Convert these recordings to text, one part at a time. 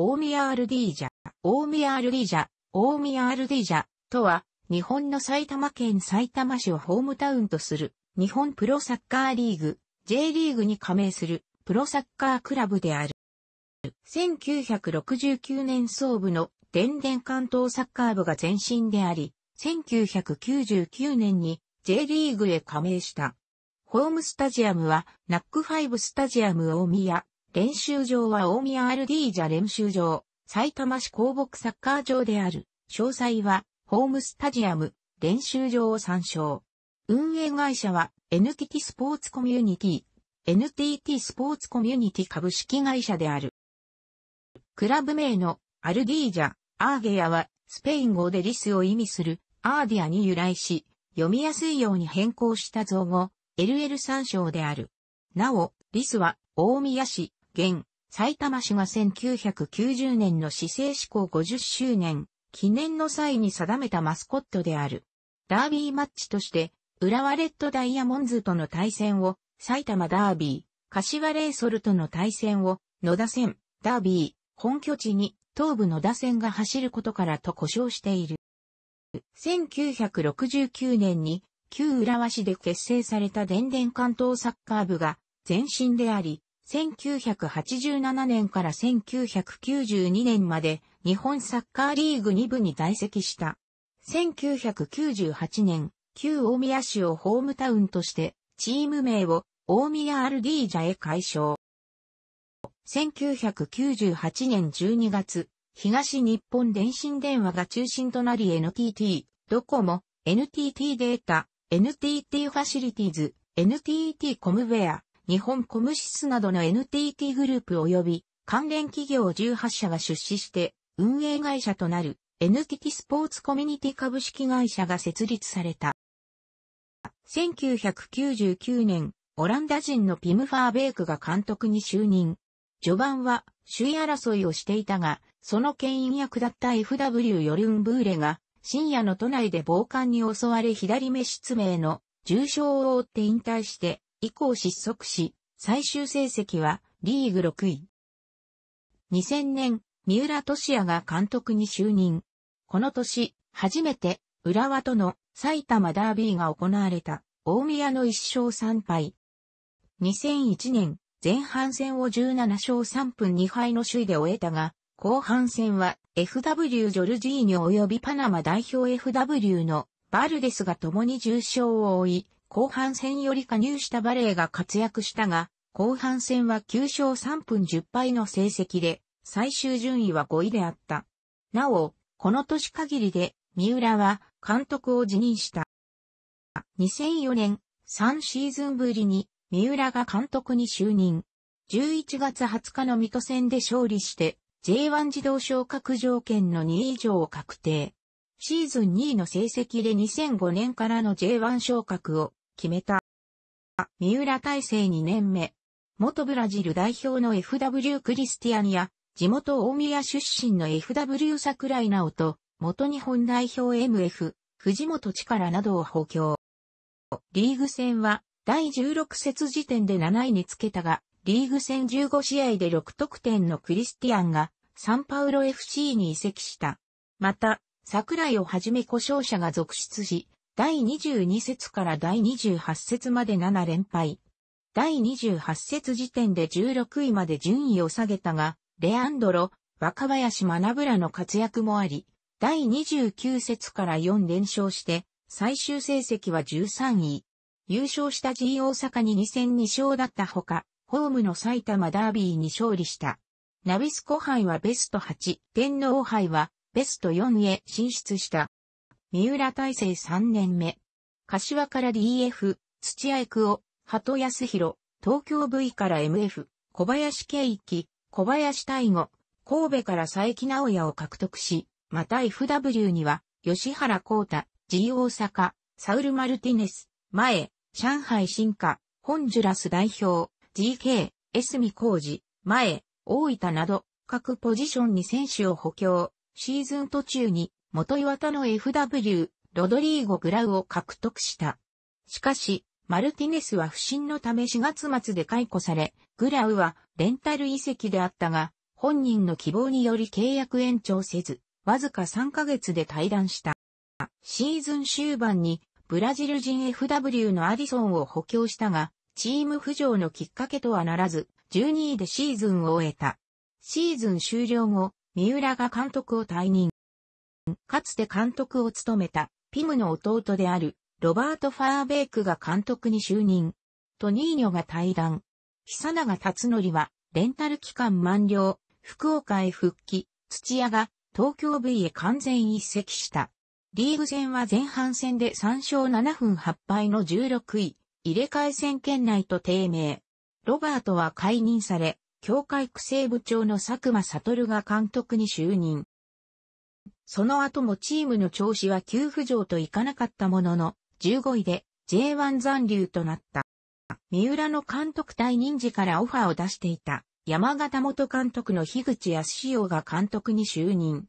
大宮アルディージャ、大宮アルディージャ、大宮アルディージャとは、日本の埼玉県埼玉市をホームタウンとする、日本プロサッカーリーグ、J リーグに加盟する、プロサッカークラブである。1969年総部の電電関東サッカー部が前身であり、1999年に J リーグへ加盟した。ホームスタジアムはナックファイブスタジアム大宮、練習場は大宮アルディージャ練習場、埼玉市公木サッカー場である。詳細は、ホームスタジアム、練習場を参照。運営会社は、NTT スポーツコミュニティ、NTT スポーツコミュニティ株式会社である。クラブ名のアルディージャ、アーゲアは、スペイン語でリスを意味するアーディアに由来し、読みやすいように変更した造語、l l 参照である。なお、リスは、大宮市、現、埼玉市が1990年の市政施行50周年、記念の際に定めたマスコットである。ダービーマッチとして、浦和レッドダイヤモンズとの対戦を、埼玉ダービー、柏レイソルとの対戦を、野田線、ダービー、本拠地に、東部野田線が走ることからと呼称している。1969年に、旧浦和市で結成された電電関東サッカー部が、前身であり、1987年から1992年まで日本サッカーリーグ2部に在籍した。1998年、旧大宮市をホームタウンとしてチーム名を大宮アルディージャへ改称。1998年12月、東日本電信電話が中心となり NTT、ドコモ、NTT データ、NTT ファシリティーズ、NTT コムウェア、日本コムシスなどの NTT グループ及び関連企業18社が出資して運営会社となる NTT スポーツコミュニティ株式会社が設立された。1999年、オランダ人のピム・ファーベークが監督に就任。序盤は首位争いをしていたが、その牽引役だった FW ヨルンブーレが深夜の都内で暴漢に襲われ左目失明の重傷を負って引退して以降失速し、最終成績はリーグ6位。2000年、三浦俊也が監督に就任。この年、初めて浦和との埼玉ダービーが行われた大宮の1勝3敗。2001年、前半戦を17勝3分2敗の首位で終えたが、後半戦は FW ジョルジーニョ及びパナマ代表 FW のバルデスが共に重傷を負い、後半戦より加入したバレーが活躍したが、後半戦は9勝3分10敗の成績で、最終順位は5位であった。なお、この年限りで、三浦は監督を辞任した。2004年、3シーズンぶりに、三浦が監督に就任。11月20日の水戸戦で勝利して、J1 自動昇格条件の2位以上を確定。シーズン2位の成績で2005年からの J1 昇格を決めた。三浦大成2年目。元ブラジル代表の FW クリスティアニア、地元大宮出身の FW 桜井直と、元日本代表 MF、藤本力などを補強。リーグ戦は、第16節時点で7位につけたが、リーグ戦15試合で6得点のクリスティアンが、サンパウロ FC に移籍した。また、桜井をはじめ故障者が続出し、第22節から第28節まで7連敗。第28節時点で16位まで順位を下げたが、レアンドロ、若林学らの活躍もあり、第29節から4連勝して、最終成績は13位。優勝した G 大阪に2戦2勝だったほか、ホームの埼玉ダービーに勝利した。ナビスコ杯はベスト8、天皇杯はベスト4へ進出した。三浦大成3年目。柏から DF、土屋クオ、鳩安弘、東京 V から MF、小林圭一、小林大吾、神戸から佐伯直也を獲得し、また FW には、吉原光太、G 大阪、サウル・マルティネス、前、上海進化、ホンジュラス代表、GK、エスミウジ、前、大分など、各ポジションに選手を補強、シーズン途中に元岩田の FW、ロドリーゴ・グラウを獲得した。しかし、マルティネスは不審のため4月末で解雇され、グラウはレンタル遺跡であったが、本人の希望により契約延長せず、わずか3ヶ月で退団した。シーズン終盤にブラジル人 FW のアディソンを補強したが、チーム浮上のきっかけとはならず、12位でシーズンを終えた。シーズン終了後、三浦が監督を退任。かつて監督を務めた、ピムの弟である、ロバート・ファーベイクが監督に就任。トニーニョが対談。久永辰則は、レンタル期間満了、福岡へ復帰、土屋が、東京 V へ完全移籍した。リーグ戦は前半戦で3勝7分8敗の16位、入れ替え戦圏内と低迷。ロバートは解任され、協会区政部長の佐久間悟が監督に就任。その後もチームの調子は急浮上といかなかったものの、15位で J1 残留となった。三浦の監督退任時からオファーを出していた山形元監督の樋口康雄が監督に就任。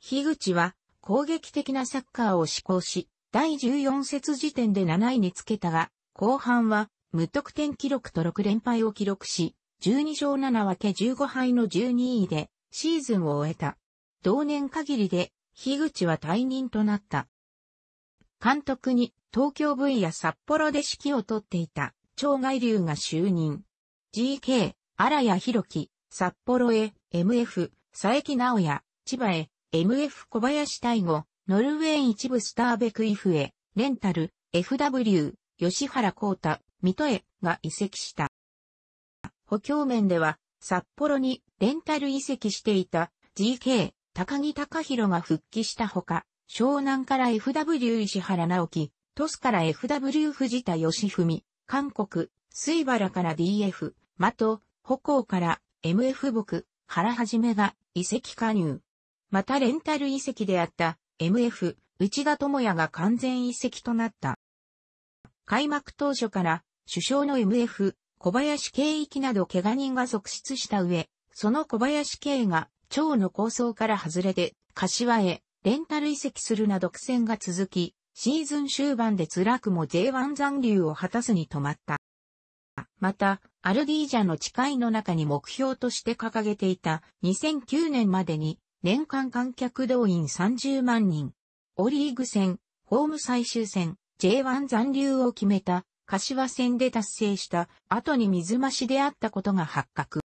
樋口は攻撃的なサッカーを志向し、第14節時点で7位につけたが、後半は無得点記録と6連敗を記録し、12勝7分け15敗の12位でシーズンを終えた。同年限りで樋口は退任となった。監督に東京 V や札幌で指揮を取っていた長外流が就任。GK、荒谷博樹、札幌へ、MF、佐伯直也、千葉へ、MF 小林大吾、ノルウェー一部スターベクイフへ、レンタル、FW、吉原光太、水戸へが移籍した。補強面では、札幌にレンタル移籍していた GK、高木隆弘が復帰したほか、湘南から FW 石原直樹、トスから FW 藤田義文、韓国、水原から DF、的、歩行から MF 僕、原はじめが遺跡加入。またレンタル遺跡であった MF、内田智也が完全遺跡となった。開幕当初から首相の MF、小林慶一など怪我人が続出した上、その小林慶が町の構想から外れて、柏へレンタル移籍するなど苦戦が続き、シーズン終盤で辛くも J1 残留を果たすに止まった。また、アルディージャの誓いの中に目標として掲げていた2009年までに年間観客動員30万人、オリーグ戦、ホーム最終戦、J1 残留を決めた柏戦で達成した後に水増しであったことが発覚。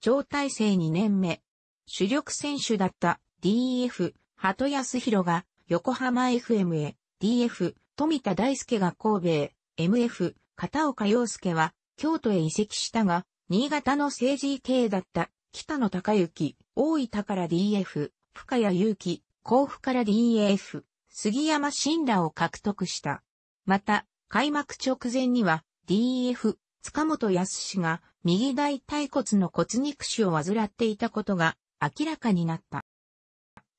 超体制2年目、主力選手だった DF、鳩康弘が横浜 FM へ、DF、富田大輔が神戸へ、MF、片岡洋介は京都へ移籍したが、新潟の政治系だった北野隆之、大分から DF、深谷祐希、甲府から DAF、杉山信らを獲得した。また、開幕直前には DF、塚本康が右大腿骨の骨肉腫を患っていたことが明らかになった。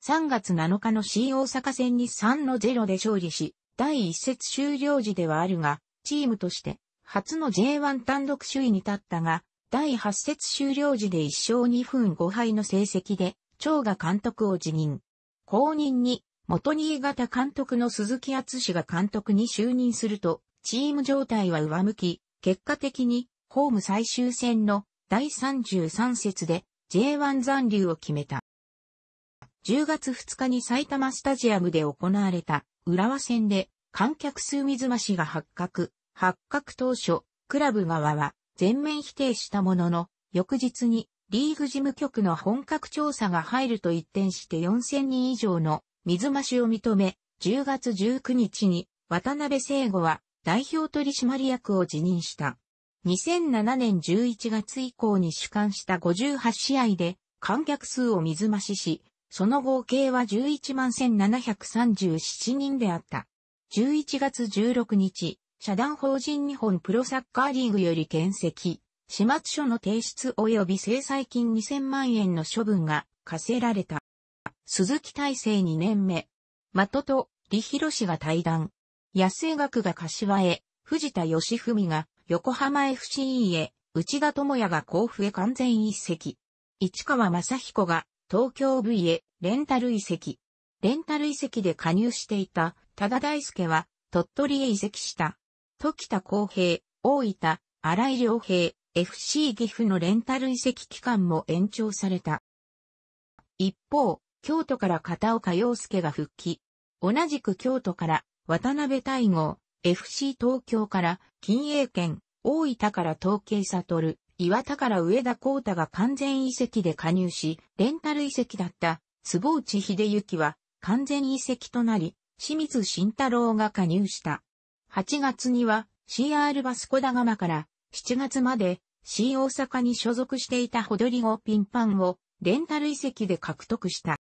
3月7日の C 大阪戦に3の0で勝利し、第1節終了時ではあるが、チームとして初の J1 単独首位に立ったが、第8節終了時で1勝2分5敗の成績で、長が監督を辞任。後任に、元新潟監督の鈴木厚氏が監督に就任すると、チーム状態は上向き、結果的に、ホーム最終戦の第33節で J1 残留を決めた。10月2日に埼玉スタジアムで行われた浦和戦で観客数水増しが発覚。発覚当初、クラブ側は全面否定したものの、翌日にリーグ事務局の本格調査が入ると一転して4000人以上の水増しを認め、10月19日に渡辺聖吾は代表取締役を辞任した。2007年11月以降に主管した58試合で観客数を水増しし、その合計は11万1737人であった。11月16日、社団法人日本プロサッカーリーグより検責、始末書の提出及び制裁金2000万円の処分が課せられた。鈴木大成2年目。的と李博氏が対談。安江学が柏へ、藤田義文が横浜 FC へ、内田智也が甲府へ完全移籍。市川正彦が東京 V へレンタル移籍。レンタル移籍で加入していた多田大輔は鳥取へ移籍した。時田公平、大分、荒井良平、FC 岐阜のレンタル移籍期間も延長された。一方、京都から片岡洋介が復帰。同じく京都から渡辺大吾、FC 東京から金英県、大分から東京悟、岩田から上田光太が完全遺跡で加入し、レンタル遺跡だった坪内秀幸は完全遺跡となり、清水慎太郎が加入した。8月には CR バスコダガマから7月まで C 大阪に所属していたホドリゴピンパンをレンタル遺跡で獲得した。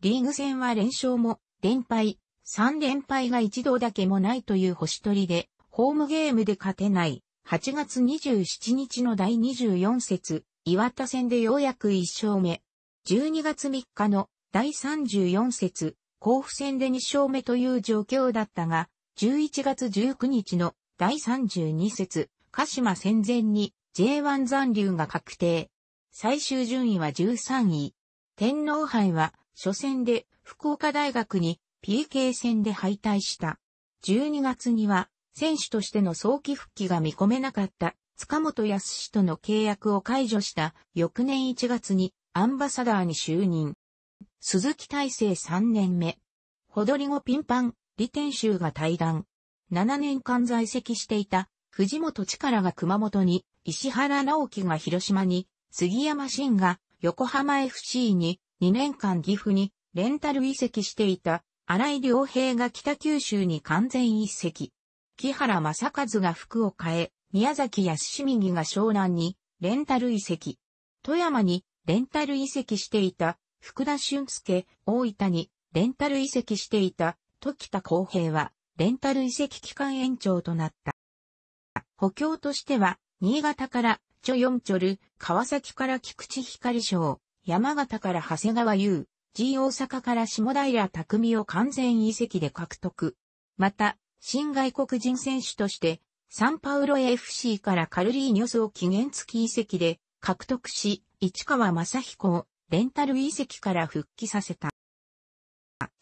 リーグ戦は連勝も連敗、3連敗が一度だけもないという星取りで、ホームゲームで勝てない、8月27日の第24節、岩田戦でようやく1勝目。12月3日の第34節、甲府戦で2勝目という状況だったが、11月19日の第32節、鹿島戦前に J1 残留が確定。最終順位は13位。天皇杯は初戦で福岡大学に PK 戦で敗退した。12月には、選手としての早期復帰が見込めなかった塚本康氏との契約を解除した翌年1月にアンバサダーに就任。鈴木大成3年目。ほどりゴピンパン、李天衆が退団。7年間在籍していた藤本力が熊本に、石原直樹が広島に、杉山真が横浜 FC に2年間岐阜にレンタル移籍していた新井良平が北九州に完全一席。木原正和が服を変え、宮崎康義が湘南にレンタル移籍。富山にレンタル移籍していた福田俊介、大分にレンタル移籍していた時田公平はレンタル移籍期間延長となった。補強としては、新潟からチョヨンチョル、川崎から菊池光賞、山形から長谷川優、G 大阪から下平匠を完全移籍で獲得。また、新外国人選手として、サンパウロ FC からカルリーニョスを期限付き移籍で獲得し、市川正彦をレンタル移籍から復帰させた。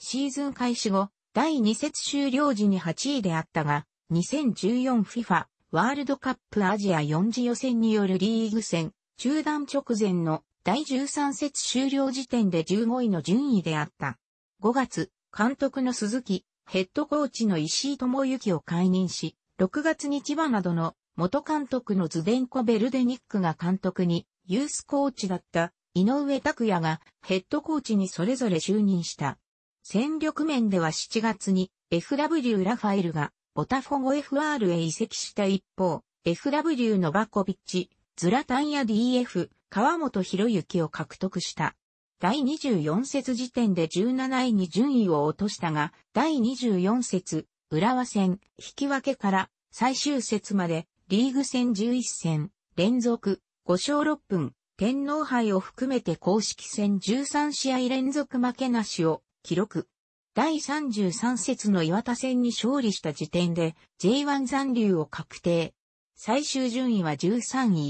シーズン開始後、第2節終了時に8位であったが、2014FIFA ワールドカップアジア4次予選によるリーグ戦中断直前の第13節終了時点で15位の順位であった。5月、監督の鈴木、ヘッドコーチの石井智之を解任し、6月に千葉などの元監督のズデンコ・ベルデニックが監督に、ユースコーチだった井上拓也がヘッドコーチにそれぞれ就任した。戦力面では7月に FW ラファエルがボタフォゴ FR へ移籍した一方、FW のバコビッチ、ズラタンや DF、川本博之を獲得した。第24節時点で17位に順位を落としたが、第24節、浦和戦、引き分けから最終節までリーグ戦11戦、連続、5勝6分、天皇杯を含めて公式戦13試合連続負けなしを記録。第33節の岩田戦に勝利した時点で J1 残留を確定。最終順位は13位。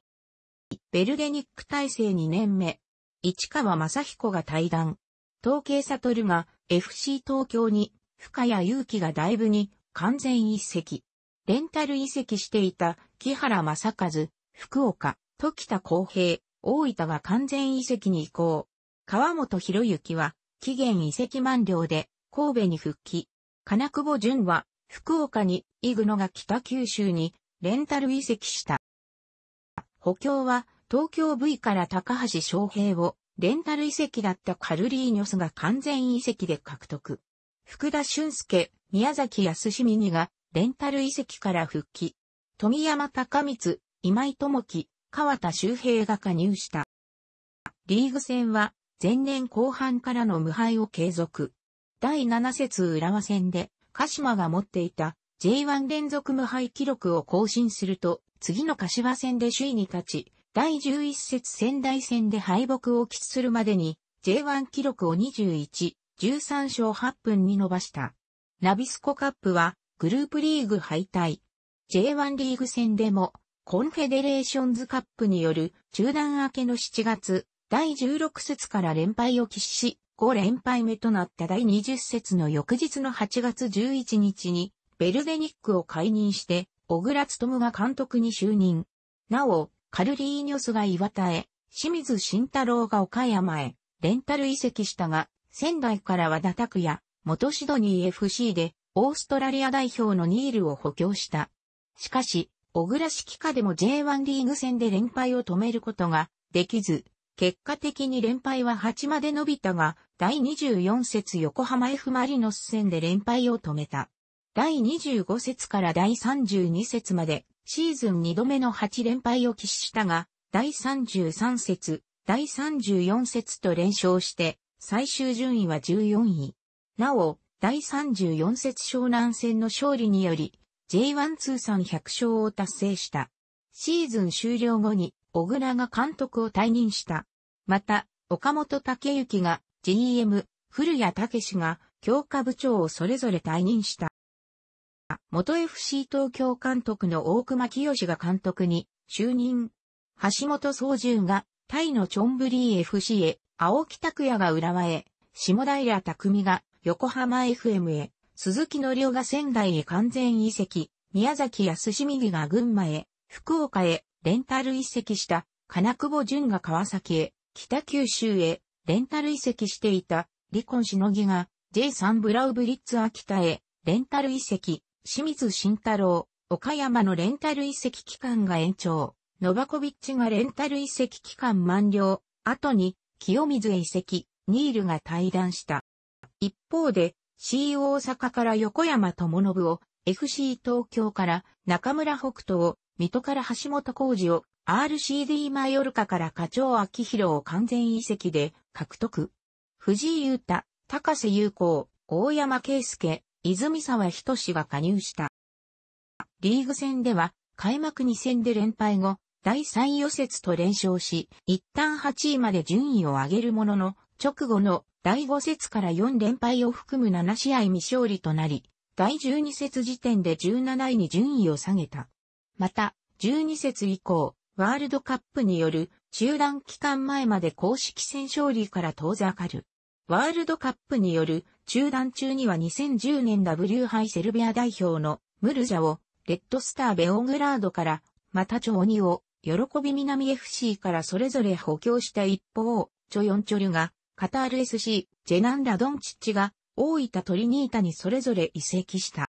ベルデニック体制2年目、市川正彦が対談。東計悟が FC 東京に、深谷祐気が大部に完全移籍。レンタル移籍していた木原正和、福岡、時田光平、大分が完全移籍に移行。川本博之は期限移籍満了で神戸に復帰。金久保淳は福岡に、イグノが北九州にレンタル移籍した。補強は東京 V から高橋昌平をレンタル遺跡だったカルリーニョスが完全遺跡で獲得。福田俊介、宮崎康史にがレンタル遺跡から復帰。富山高光、今井智樹、川田修平が加入した。リーグ戦は前年後半からの無敗を継続。第7節浦和戦で鹿島が持っていた J1 連続無敗記録を更新すると、次の柏戦で首位に立ち、第11節仙台戦で敗北を喫するまでに J1 記録を21、13勝8分に伸ばした。ナビスコカップはグループリーグ敗退。J1 リーグ戦でもコンフェデレーションズカップによる中断明けの7月、第16節から連敗を喫し、5連敗目となった第20節の翌日の8月11日に、ベルデニックを解任して、小倉務が監督に就任。なお、カルリーニョスが岩田へ、清水慎太郎が岡山へ、レンタル移籍したが、仙台から和田拓也、元シドニー FC で、オーストラリア代表のニールを補強した。しかし、小倉式下でも J1 リーグ戦で連敗を止めることができず、結果的に連敗は8まで伸びたが、第24節横浜 F マリノス戦で連敗を止めた。第25節から第32節までシーズン2度目の8連敗を喫したが、第33節、第34節と連勝して、最終順位は14位。なお、第34節湘南戦の勝利により、J1 通算100勝を達成した。シーズン終了後に、小倉が監督を退任した。また、岡本武之が GM、古谷武が強化部長をそれぞれ退任した。元 FC 東京監督の大熊清が監督に就任。橋本総重がタイのチョンブリー FC へ、青木拓也が浦和へ、下平匠が横浜 FM へ、鈴木のりょうが仙台へ完全移籍、宮崎康史が群馬へ、福岡へ、レンタル移籍した、金久保淳が川崎へ、北九州へ、レンタル移籍していた、離婚しのぎが、J3 ブラウブリッツ秋田へ、レンタル移籍、清水慎太郎、岡山のレンタル遺跡期間が延長、ノバコビッチがレンタル遺跡期間満了、後に清水へ遺跡、ニールが退団した。一方で、C 大阪から横山智信を、FC 東京から中村北斗を、水戸から橋本浩二を、RCD マヨルカから課長秋広を完全遺跡で獲得。藤井裕太、高瀬優子、大山圭介、泉沢仁が加入した。リーグ戦では、開幕2戦で連敗後、第3予節と連勝し、一旦8位まで順位を上げるものの、直後の第5節から4連敗を含む7試合未勝利となり、第12節時点で17位に順位を下げた。また、12節以降、ワールドカップによる中断期間前まで公式戦勝利から遠ざかる。ワールドカップによる中断中には2010年 W 杯セルビア代表のムルジャをレッドスターベオグラードからまたチョオニを喜び南 FC からそれぞれ補強した一方、チョヨンチョルがカタール SC、ジェナンラドンチッチが大分トリニータにそれぞれ移籍した。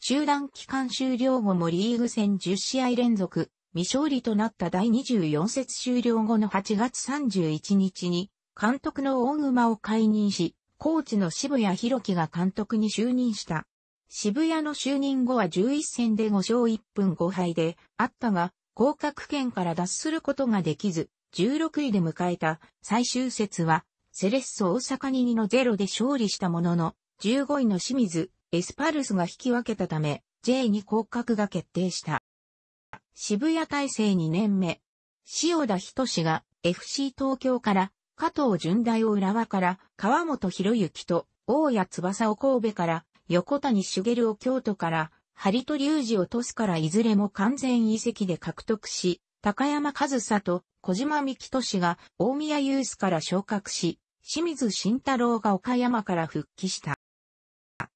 中断期間終了後もリーグ戦10試合連続未勝利となった第24節終了後の8月31日に監督の大熊を解任し、コーチの渋谷博樹が監督に就任した。渋谷の就任後は11戦で5勝1分5敗であったが、降格圏から脱することができず、16位で迎えた最終節は、セレッソ大阪に2の0で勝利したものの、15位の清水、エスパルスが引き分けたため、J に降格が決定した。渋谷体制2年目、塩田仁が FC 東京から加藤純大を浦和から、川本博之と、大谷翼を神戸から、横谷茂を京都から、張と隆二を鳥栖からいずれも完全移籍で獲得し、高山和佐と小島都氏が大宮ユースから昇格し、清水慎太郎が岡山から復帰した。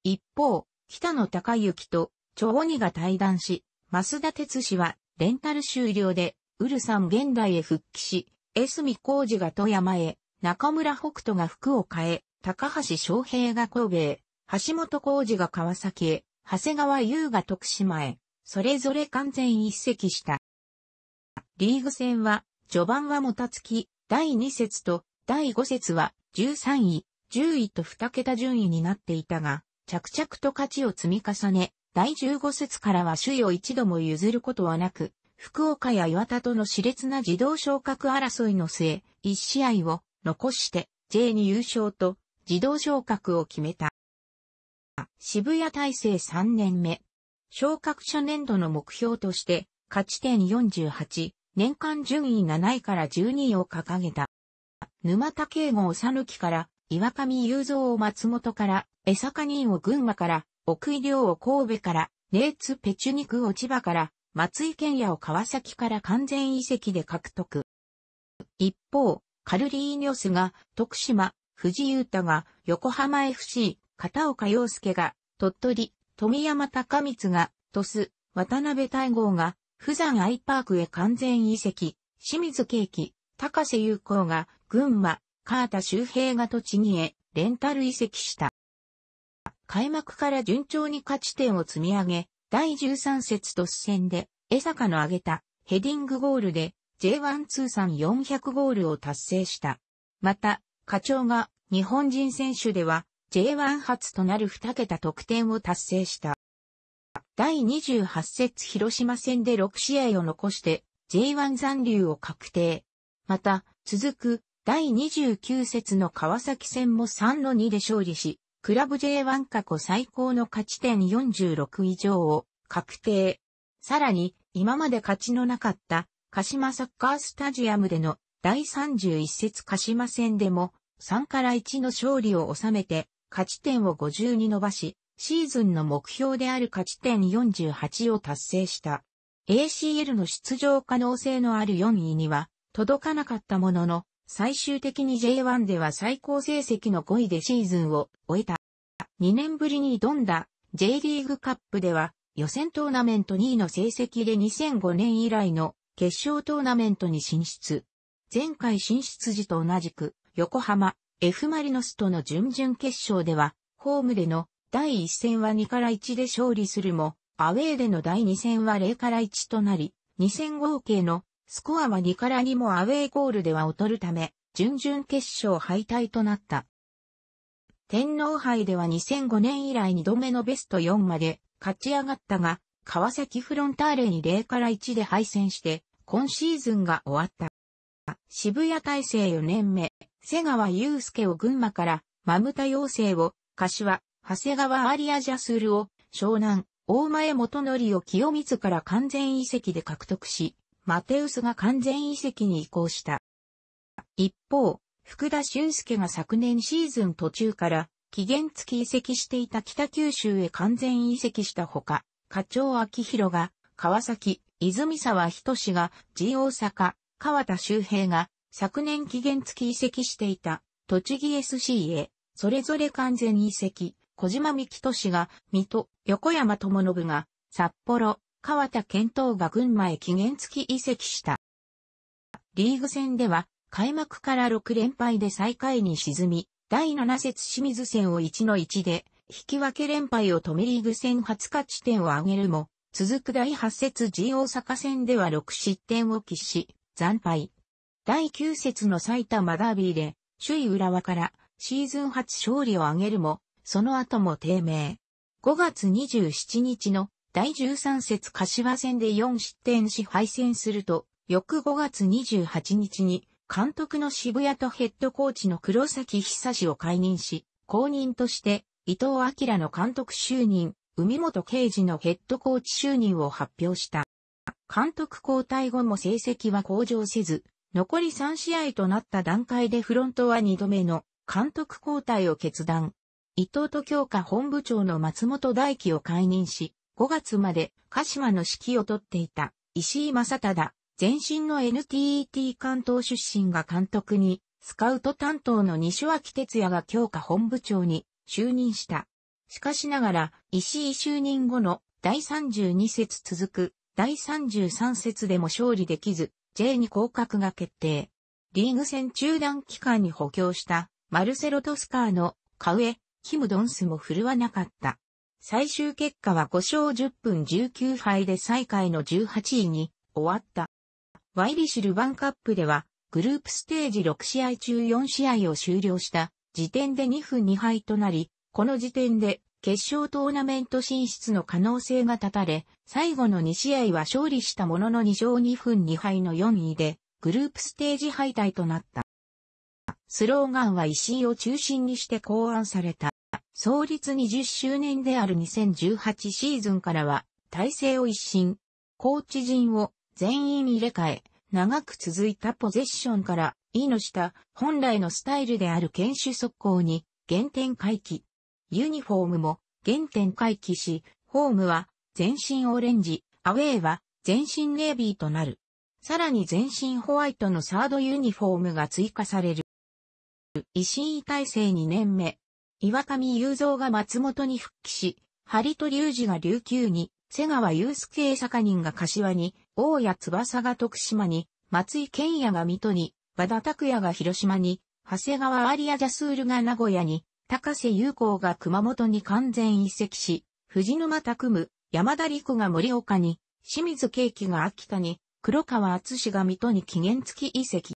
一方、北野隆之と長鬼が対談し、増田哲氏はレンタル終了で、ウルさん現代へ復帰し、江住浩二が富山へ、中村北斗が福を変え、高橋昌平が神戸へ、橋本浩二が川崎へ、長谷川優が徳島へ、それぞれ完全一席した。リーグ戦は、序盤はもたつき、第2節と第5節は13位、10位と2桁順位になっていたが、着々と勝ちを積み重ね、第15節からは首位を一度も譲ることはなく、福岡や岩田との熾烈な自動昇格争いの末、1試合を残して J2 優勝と自動昇格を決めた。渋谷体制3年目。昇格者年度の目標として、勝ち点48、年間順位7位から12位を掲げた。沼田慶吾をさぬきから、岩上雄三を松本から、江坂人を群馬から、奥井亮を神戸から、ネーツペチュニクを千葉から、松井健也を川崎から完全移籍で獲得。一方、カルリーニョスが徳島、藤井太が横浜 FC、片岡洋介が鳥取、富山高光が鳥栖、渡辺大豪が富山アイパークへ完全移籍、清水景気、高瀬優子が群馬、川田周平が栃木へレンタル移籍した。開幕から順調に勝ち点を積み上げ、第13節突戦で、江坂の挙げたヘディングゴールで J1 通算400ゴールを達成した。また、課長が日本人選手では J1 初となる2桁得点を達成した。第28節広島戦で6試合を残して J1 残留を確定。また、続く第29節の川崎戦も3の2で勝利し、クラブ J1 過去最高の勝ち点46以上を確定。さらに、今まで勝ちのなかった鹿島サッカースタジアムでの第31節鹿島戦でも3から1の勝利を収めて勝ち点を50に伸ばし、シーズンの目標である勝ち点48を達成した。ACL の出場可能性のある4位には届かなかったものの、最終的に J1 では最高成績の5位でシーズンを終えた。2年ぶりに挑んだ J リーグカップでは予選トーナメント2位の成績で2005年以来の決勝トーナメントに進出。前回進出時と同じく横浜 F マリノスとの準々決勝ではホームでの第1戦は2から1で勝利するもアウェーでの第2戦は0から1となり2戦合計のスコアは2から2もアウェーゴールでは劣るため、準々決勝敗退となった。天皇杯では2005年以来2度目のベスト4まで勝ち上がったが、川崎フロンターレに0から1で敗戦して、今シーズンが終わった。渋谷大成4年目、瀬川祐介を群馬から、マムタ陽生を、柏、長谷川アリアジャスルを、湘南、大前元則を清水から完全移籍で獲得し、マテウスが完全移籍に移行した。一方、福田俊介が昨年シーズン途中から期限付き移籍していた北九州へ完全移籍したほか、課長秋広が川崎、泉沢仁が G 大阪、川田周平が昨年期限付き移籍していた栃木 SC へそれぞれ完全移籍、小島美希氏が水戸、横山智信が札幌、川田健闘が群馬へ期限付き移籍した。リーグ戦では、開幕から6連敗で最下位に沈み、第7節清水戦を1の1で、引き分け連敗を止めリーグ戦初勝ち点を挙げるも、続く第8節 G 大阪戦では6失点を喫し、惨敗。第9節の埼玉ダービーで、首位浦和からシーズン初勝利を挙げるも、その後も低迷。5月27日の第13節柏戦で4失点し敗戦すると、翌5月28日に、監督の渋谷とヘッドコーチの黒崎久志を解任し、後任として、伊藤明の監督就任、海本慶治のヘッドコーチ就任を発表した。監督交代後も成績は向上せず、残り3試合となった段階でフロントは2度目の監督交代を決断。伊藤と強化本部長の松本大輝を解任し、5月まで鹿島の指揮を取っていた石井正忠、前身の NTT 関東出身が監督に、スカウト担当の西脇哲也が強化本部長に就任した。しかしながら、石井就任後の第32節続く第33節でも勝利できず、J に降格が決定。リーグ戦中断期間に補強したマルセロ・トスカーのカウエ、キム・ドンスも振るわなかった。最終結果は5勝10分19敗で最下位の18位に終わった。ワイリシュルバンカップでは、グループステージ6試合中4試合を終了した時点で2分2敗となり、この時点で決勝トーナメント進出の可能性が立たれ、最後の2試合は勝利したものの2勝2分2敗の4位で、グループステージ敗退となった。スローガンは石井を中心にして考案された。創立20周年である2018シーズンからは、体制を一新、コーチ陣を全員入れ替え、長く続いたポゼッションから、意の下、本来のスタイルである堅守速攻に、原点回帰。ユニフォームも原点回帰し、ホームは全身オレンジ、アウェーは全身ネイビーとなる。さらに全身ホワイトのサードユニフォームが追加される。維新体制2年目、岩上雄三が松本に復帰し、張戸隆二が琉球に、瀬川祐介坂人が柏に、大谷翼が徳島に、松井健也が水戸に、和田拓也が広島に、長谷川アリアジャスールが名古屋に、高瀬雄光が熊本に完全移籍し、藤沼拓夢、山田理子が盛岡に、清水慶輝が秋田に、黒川敦が水戸に期限付き移籍。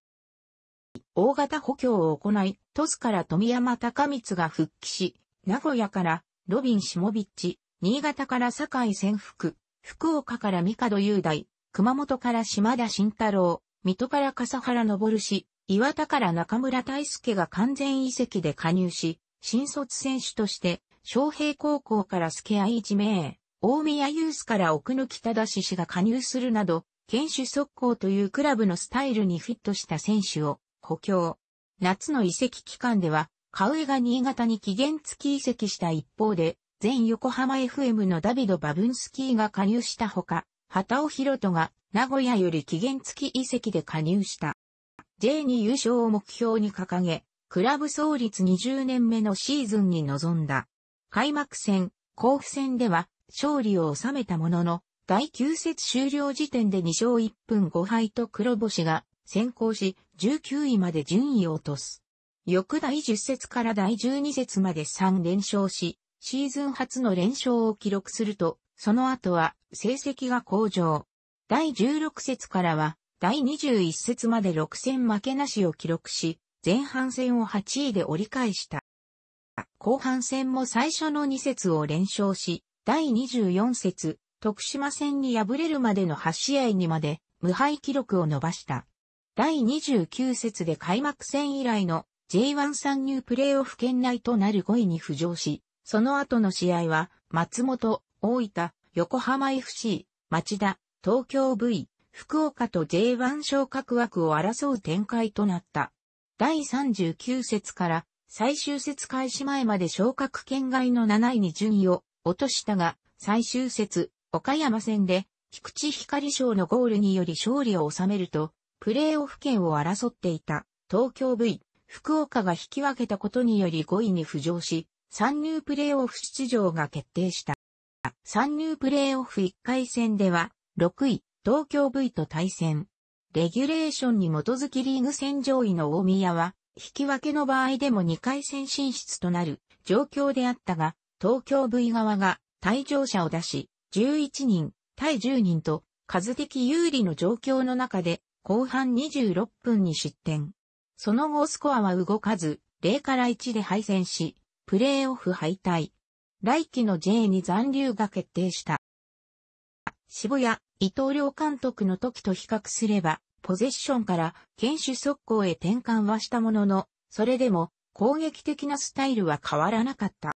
大型補強を行い、トスから富山高光が復帰し、名古屋からロビン・シモビッチ、新潟から堺潜伏、福岡から帝雄大、熊本から島田慎太郎、水戸から笠原昇氏、岩田から中村大輔が完全移籍で加入し、新卒選手として、昌平高校から助合一名、大宮ユースから奥抜き正氏が加入するなど、堅守速攻というクラブのスタイルにフィットした選手を補強。夏の移籍期間では、カウエが新潟に期限付き移籍した一方で、全横浜 FM のダビド・バブンスキーが加入したほか、畑尾博人が名古屋より期限付き移籍で加入した。J2 優勝を目標に掲げ、クラブ創立20年目のシーズンに臨んだ。開幕戦、甲府戦では勝利を収めたものの、第9節終了時点で2勝1分5敗と黒星が先行し、19位まで順位を落とす。翌第10節から第12節まで3連勝し、シーズン初の連勝を記録すると、その後は成績が向上。第16節からは、第21節まで6戦負けなしを記録し、前半戦を8位で折り返した。後半戦も最初の2節を連勝し、第24節、徳島戦に敗れるまでの8試合にまで無敗記録を伸ばした。第29節で開幕戦以来の J1 参入プレーオフ圏内となる5位に浮上し、その後の試合は、松本、大分、横浜 FC、町田、東京 V、福岡と J1 昇格枠を争う展開となった。第39節から最終節開始前まで昇格圏外の7位に順位を落としたが、最終節、岡山戦で、菊池光賞のゴールにより勝利を収めると、プレーオフ権を争っていた東京 V 福岡が引き分けたことにより5位に浮上し、参入プレーオフ出場が決定した。参入プレーオフ1回戦では、6位、東京 V と対戦。レギュレーションに基づきリーグ戦上位の大宮は、引き分けの場合でも2回戦進出となる状況であったが、東京 V 側が退場者を出し、11人対10人と数的有利の状況の中で後半26分に失点。その後スコアは動かず、0から1で敗戦し、プレーオフ敗退。来季の J に残留が決定した。渋谷、伊藤良監督の時と比較すれば、ポゼッションから堅守速攻へ転換はしたものの、それでも攻撃的なスタイルは変わらなかった。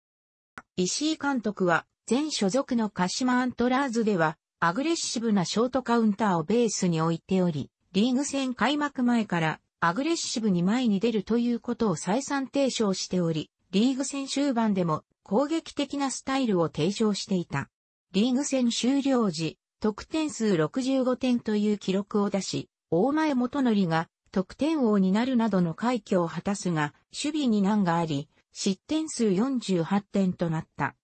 石井監督は、前所属の鹿島アントラーズでは、アグレッシブなショートカウンターをベースに置いており、リーグ戦開幕前からアグレッシブに前に出るということを再三提唱しており、リーグ戦終盤でも攻撃的なスタイルを提唱していた。リーグ戦終了時、得点数65点という記録を出し、大前元則が得点王になるなどの快挙を果たすが、守備に難があり、失点数48点となった。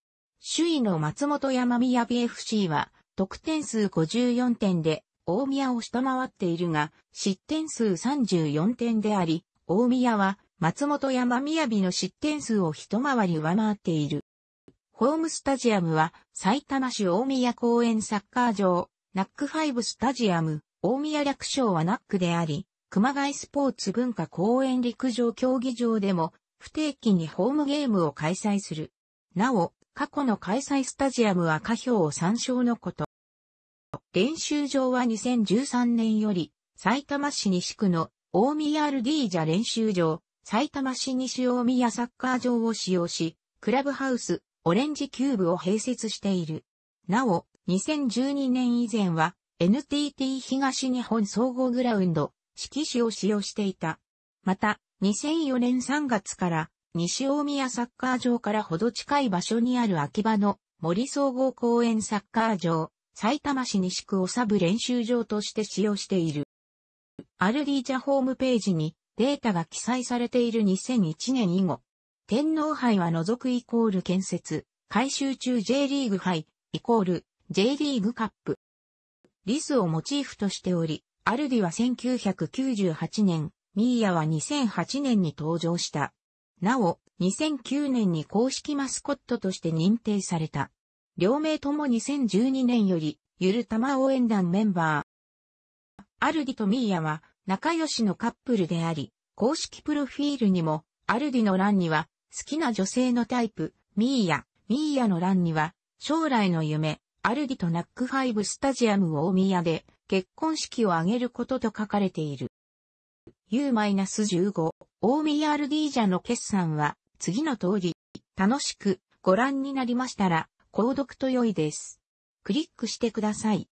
首位の松本山雅 BFC は、得点数54点で大宮を下回っているが、失点数34点であり、大宮は松本山雅の失点数を一回り上回っている。ホームスタジアムは、埼玉市大宮公園サッカー場、ナックファイブスタジアム、大宮略称はナックであり、熊谷スポーツ文化公園陸上競技場でも、不定期にホームゲームを開催する。なお、過去の開催スタジアムは下表を参照のこと。練習場は2013年より、埼玉市西区の大宮 RD ジャ練習場、埼玉市西大宮サッカー場を使用し、クラブハウス、オレンジキューブを併設している。なお、2012年以前は、NTT 東日本総合グラウンド、四季市を使用していた。また、2004年3月から、西大宮サッカー場からほど近い場所にある秋葉の森総合公園サッカー場、埼玉市西区をサブ練習場として使用している。アルディージャホームページにデータが記載されている2001年以後、天皇杯は除くイコール建設、改修中 J リーグ杯、イコール J リーグカップ。リスをモチーフとしており、アルディは1998年、ミーヤは2008年に登場した。なお、2009年に公式マスコットとして認定された。両名とも2012年より、ゆるたま応援団メンバー。アルディとミーヤは仲良しのカップルであり、公式プロフィールにも、アルディの欄には、好きな女性のタイプ、ミーヤ、ミーヤの欄には、将来の夢、アルディとナックファイブスタジアム大宮で、結婚式を挙げることと書かれている。U-15、大宮アルディージャの決算は、次の通り、楽しくご覧になりましたら、購読と良いです。クリックしてください。